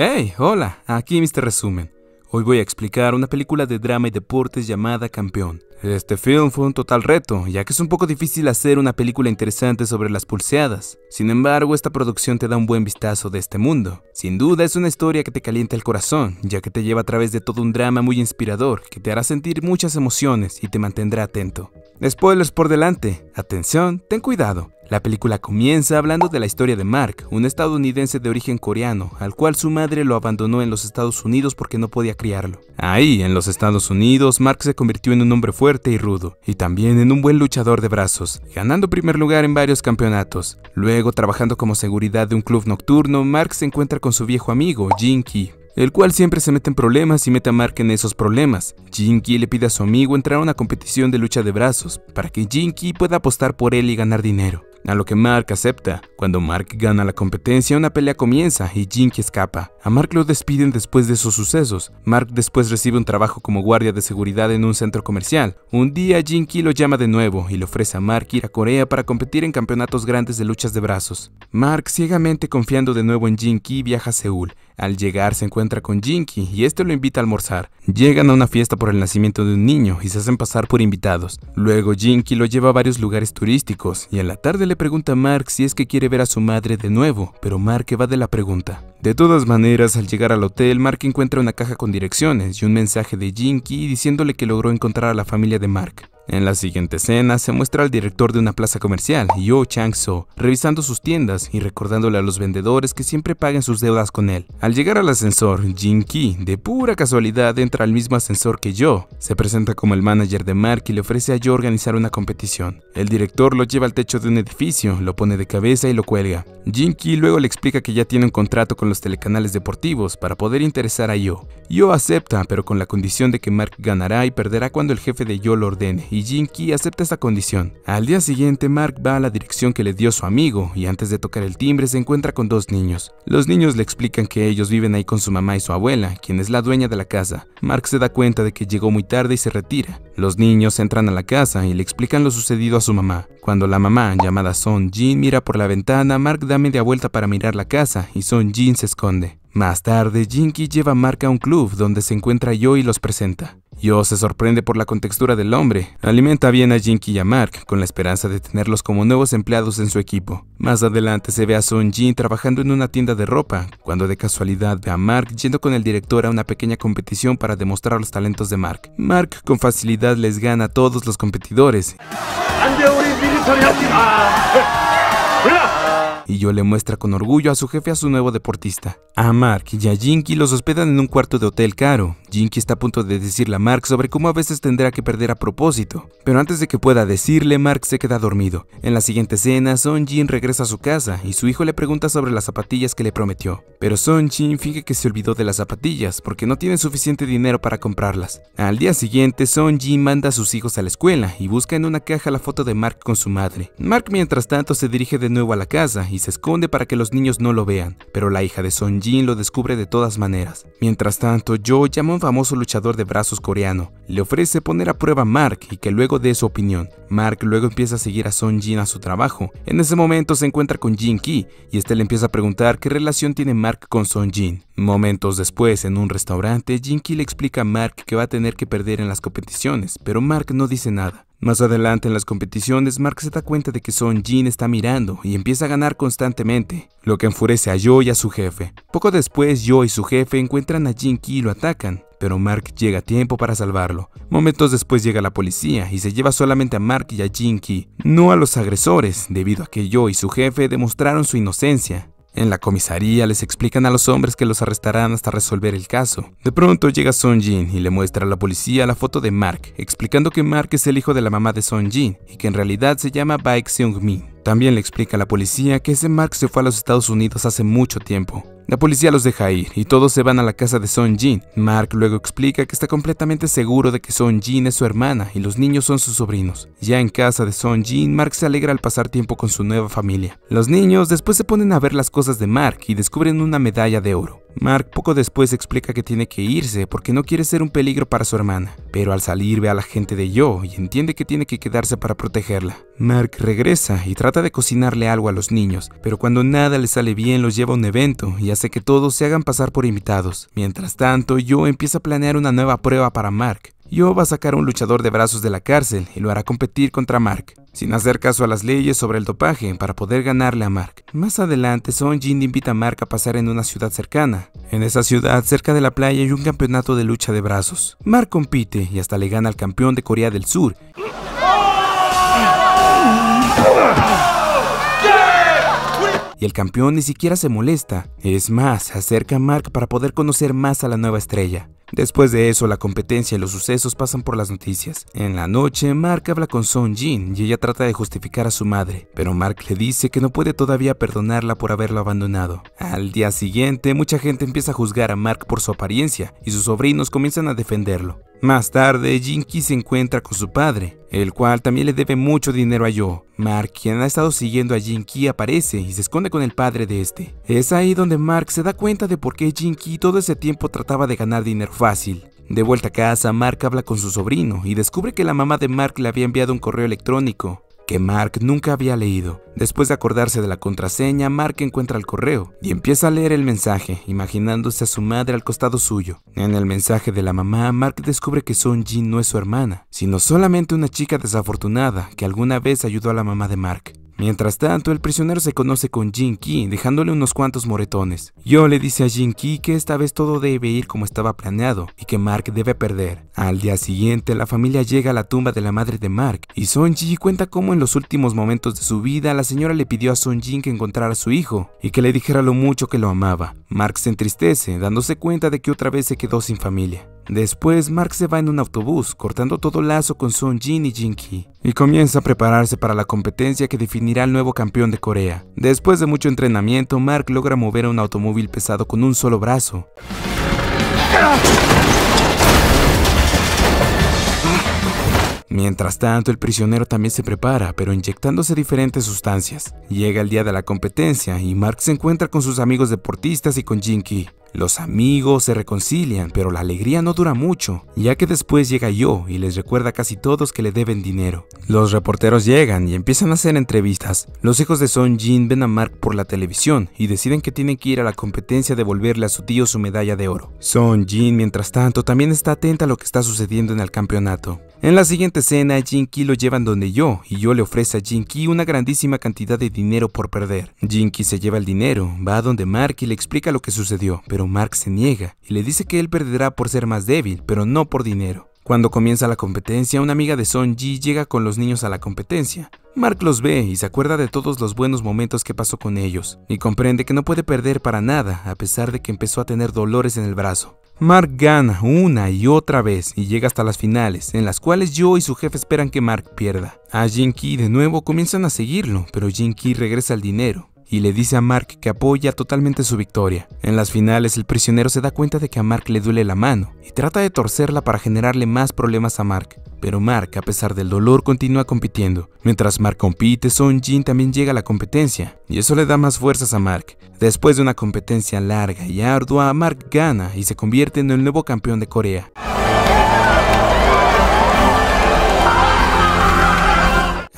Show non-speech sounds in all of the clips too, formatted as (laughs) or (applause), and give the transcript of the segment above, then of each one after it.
Hey, hola, aquí Mr. Resumen. Hoy voy a explicar una película de drama y deportes llamada Campeón. Este film fue un total reto, ya que es un poco difícil hacer una película interesante sobre las pulseadas. Sin embargo, esta producción te da un buen vistazo de este mundo. Sin duda es una historia que te calienta el corazón, ya que te lleva a través de todo un drama muy inspirador, que te hará sentir muchas emociones y te mantendrá atento. Spoilers por delante. Atención, ten cuidado. La película comienza hablando de la historia de Mark, un estadounidense de origen coreano, al cual su madre lo abandonó en los Estados Unidos porque no podía criarlo. Ahí, en los Estados Unidos, Mark se convirtió en un hombre fuerte y rudo, y también en un buen luchador de brazos, ganando primer lugar en varios campeonatos. Luego, trabajando como seguridad de un club nocturno, Mark se encuentra con su viejo amigo, Jinky, el cual siempre se mete en problemas y mete a Mark en esos problemas. Jinky le pide a su amigo entrar a una competición de lucha de brazos, para que Jinky pueda apostar por él y ganar dinero a lo que Mark acepta. Cuando Mark gana la competencia, una pelea comienza y Jinky escapa. A Mark lo despiden después de esos sucesos. Mark después recibe un trabajo como guardia de seguridad en un centro comercial. Un día Jinky lo llama de nuevo y le ofrece a Mark ir a Corea para competir en campeonatos grandes de luchas de brazos. Mark, ciegamente confiando de nuevo en Jinky, viaja a Seúl. Al llegar se encuentra con Jinky y este lo invita a almorzar. Llegan a una fiesta por el nacimiento de un niño y se hacen pasar por invitados. Luego Jinky lo lleva a varios lugares turísticos y en la tarde le pregunta a Mark si es que quiere ver a su madre de nuevo, pero Mark evade la pregunta. De todas maneras, al llegar al hotel, Mark encuentra una caja con direcciones y un mensaje de Jinky diciéndole que logró encontrar a la familia de Mark. En la siguiente escena se muestra al director de una plaza comercial, Yo Chang-so, revisando sus tiendas y recordándole a los vendedores que siempre paguen sus deudas con él. Al llegar al ascensor, Jin Ki, de pura casualidad, entra al mismo ascensor que Yo. Se presenta como el manager de Mark y le ofrece a Yo organizar una competición. El director lo lleva al techo de un edificio, lo pone de cabeza y lo cuelga. Jin Ki luego le explica que ya tiene un contrato con los telecanales deportivos para poder interesar a Yo. Yo acepta, pero con la condición de que Mark ganará y perderá cuando el jefe de Yo lo ordene y Jinky acepta esta condición. Al día siguiente, Mark va a la dirección que le dio su amigo y antes de tocar el timbre se encuentra con dos niños. Los niños le explican que ellos viven ahí con su mamá y su abuela, quien es la dueña de la casa. Mark se da cuenta de que llegó muy tarde y se retira. Los niños entran a la casa y le explican lo sucedido a su mamá. Cuando la mamá, llamada Son Jin, mira por la ventana, Mark da media vuelta para mirar la casa y Son Jin se esconde. Más tarde, Jinky lleva a Mark a un club donde se encuentra Yo y los presenta. Yo se sorprende por la contextura del hombre. Alimenta bien a Jinky y a Mark, con la esperanza de tenerlos como nuevos empleados en su equipo. Más adelante se ve a Son Jin trabajando en una tienda de ropa, cuando de casualidad ve a Mark yendo con el director a una pequeña competición para demostrar los talentos de Mark. Mark con facilidad les gana a todos los competidores. (laughs) y Yo le muestra con orgullo a su jefe a su nuevo deportista. A Mark y a Jinky los hospedan en un cuarto de hotel caro, Jinky está a punto de decirle a Mark sobre cómo a veces tendrá que perder a propósito, pero antes de que pueda decirle, Mark se queda dormido. En la siguiente escena, Son Jin regresa a su casa y su hijo le pregunta sobre las zapatillas que le prometió, pero Son Jin finge que se olvidó de las zapatillas porque no tiene suficiente dinero para comprarlas. Al día siguiente, Son Jin manda a sus hijos a la escuela y busca en una caja la foto de Mark con su madre. Mark mientras tanto se dirige de nuevo a la casa y se esconde para que los niños no lo vean, pero la hija de Son Jin lo descubre de todas maneras. Mientras tanto, Joe llamo famoso luchador de brazos coreano. Le ofrece poner a prueba a Mark y que luego dé su opinión. Mark luego empieza a seguir a Son Jin a su trabajo. En ese momento se encuentra con Jin Ki y este le empieza a preguntar qué relación tiene Mark con Son Jin. Momentos después, en un restaurante, Jin Ki le explica a Mark que va a tener que perder en las competiciones, pero Mark no dice nada. Más adelante en las competiciones, Mark se da cuenta de que Son Jin está mirando y empieza a ganar constantemente, lo que enfurece a Yo y a su jefe. Poco después, Yo y su jefe encuentran a Jin Ki y lo atacan, pero Mark llega a tiempo para salvarlo. Momentos después llega la policía y se lleva solamente a Mark y a Jin Ki, no a los agresores, debido a que Yo y su jefe demostraron su inocencia. En la comisaría les explican a los hombres que los arrestarán hasta resolver el caso. De pronto llega Son Jin y le muestra a la policía la foto de Mark, explicando que Mark es el hijo de la mamá de Son Jin y que en realidad se llama Baek Seung Min. También le explica a la policía que ese Mark se fue a los Estados Unidos hace mucho tiempo. La policía los deja ir y todos se van a la casa de Son Jin. Mark luego explica que está completamente seguro de que Son Jin es su hermana y los niños son sus sobrinos. Ya en casa de Son Jin, Mark se alegra al pasar tiempo con su nueva familia. Los niños después se ponen a ver las cosas de Mark y descubren una medalla de oro. Mark poco después explica que tiene que irse porque no quiere ser un peligro para su hermana, pero al salir ve a la gente de Yo y entiende que tiene que quedarse para protegerla. Mark regresa y trata de cocinarle algo a los niños, pero cuando nada le sale bien los lleva a un evento y hace que todos se hagan pasar por invitados. Mientras tanto, Yo empieza a planear una nueva prueba para Mark, yo va a sacar a un luchador de brazos de la cárcel y lo hará competir contra Mark, sin hacer caso a las leyes sobre el dopaje para poder ganarle a Mark. Más adelante, Son Jin invita a Mark a pasar en una ciudad cercana. En esa ciudad, cerca de la playa, hay un campeonato de lucha de brazos. Mark compite y hasta le gana al campeón de Corea del Sur. y el campeón ni siquiera se molesta. Es más, acerca a Mark para poder conocer más a la nueva estrella. Después de eso, la competencia y los sucesos pasan por las noticias. En la noche, Mark habla con Song Jin y ella trata de justificar a su madre, pero Mark le dice que no puede todavía perdonarla por haberlo abandonado. Al día siguiente, mucha gente empieza a juzgar a Mark por su apariencia y sus sobrinos comienzan a defenderlo. Más tarde, Jinky se encuentra con su padre, el cual también le debe mucho dinero a Yo. Mark, quien ha estado siguiendo a Jinky, aparece y se esconde con el padre de este. Es ahí donde Mark se da cuenta de por qué Jinky todo ese tiempo trataba de ganar dinero fácil. De vuelta a casa, Mark habla con su sobrino y descubre que la mamá de Mark le había enviado un correo electrónico que Mark nunca había leído. Después de acordarse de la contraseña, Mark encuentra el correo y empieza a leer el mensaje, imaginándose a su madre al costado suyo. En el mensaje de la mamá, Mark descubre que Son Jin no es su hermana, sino solamente una chica desafortunada que alguna vez ayudó a la mamá de Mark. Mientras tanto, el prisionero se conoce con Jin Ki, dejándole unos cuantos moretones. Yo le dice a Jin Ki que esta vez todo debe ir como estaba planeado y que Mark debe perder. Al día siguiente, la familia llega a la tumba de la madre de Mark y Son-Ji cuenta cómo en los últimos momentos de su vida la señora le pidió a Son-Jin que encontrara a su hijo y que le dijera lo mucho que lo amaba. Mark se entristece, dándose cuenta de que otra vez se quedó sin familia. Después, Mark se va en un autobús, cortando todo lazo con Son Jin y Jinki, y comienza a prepararse para la competencia que definirá al nuevo campeón de Corea. Después de mucho entrenamiento, Mark logra mover a un automóvil pesado con un solo brazo. Mientras tanto, el prisionero también se prepara, pero inyectándose diferentes sustancias. Llega el día de la competencia y Mark se encuentra con sus amigos deportistas y con Jinky. Los amigos se reconcilian, pero la alegría no dura mucho, ya que después llega yo y les recuerda a casi todos que le deben dinero. Los reporteros llegan y empiezan a hacer entrevistas. Los hijos de Son Jin ven a Mark por la televisión y deciden que tienen que ir a la competencia a devolverle a su tío su medalla de oro. Son Jin, mientras tanto, también está atenta a lo que está sucediendo en el campeonato. En la siguiente escena, Jin Ki lo llevan donde yo, y yo le ofrece a Jin Ki una grandísima cantidad de dinero por perder. Jin Ki se lleva el dinero, va a donde Mark y le explica lo que sucedió, pero Mark se niega y le dice que él perderá por ser más débil, pero no por dinero. Cuando comienza la competencia, una amiga de Son Ji llega con los niños a la competencia. Mark los ve y se acuerda de todos los buenos momentos que pasó con ellos, y comprende que no puede perder para nada, a pesar de que empezó a tener dolores en el brazo. Mark gana una y otra vez y llega hasta las finales, en las cuales Joe y su jefe esperan que Mark pierda. A Jin Ki de nuevo comienzan a seguirlo, pero Jin Ki regresa al dinero y le dice a Mark que apoya totalmente su victoria. En las finales el prisionero se da cuenta de que a Mark le duele la mano y trata de torcerla para generarle más problemas a Mark. Pero Mark, a pesar del dolor, continúa compitiendo. Mientras Mark compite, Son Jin también llega a la competencia, y eso le da más fuerzas a Mark. Después de una competencia larga y ardua, Mark gana y se convierte en el nuevo campeón de Corea.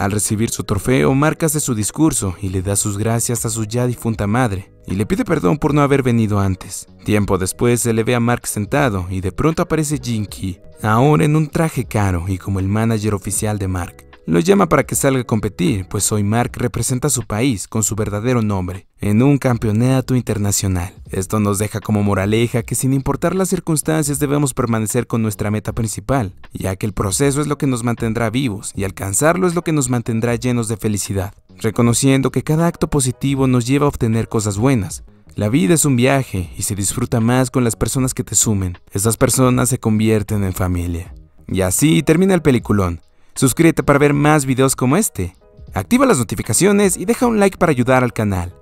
Al recibir su trofeo, Mark hace su discurso y le da sus gracias a su ya difunta madre, y le pide perdón por no haber venido antes. Tiempo después se le ve a Mark sentado y de pronto aparece Jinky, ahora en un traje caro y como el manager oficial de Mark. Lo llama para que salga a competir, pues hoy Mark representa a su país con su verdadero nombre en un campeonato internacional. Esto nos deja como moraleja que sin importar las circunstancias debemos permanecer con nuestra meta principal, ya que el proceso es lo que nos mantendrá vivos y alcanzarlo es lo que nos mantendrá llenos de felicidad, reconociendo que cada acto positivo nos lleva a obtener cosas buenas, la vida es un viaje y se disfruta más con las personas que te sumen. Esas personas se convierten en familia. Y así termina el peliculón. Suscríbete para ver más videos como este. Activa las notificaciones y deja un like para ayudar al canal.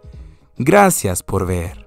Gracias por ver.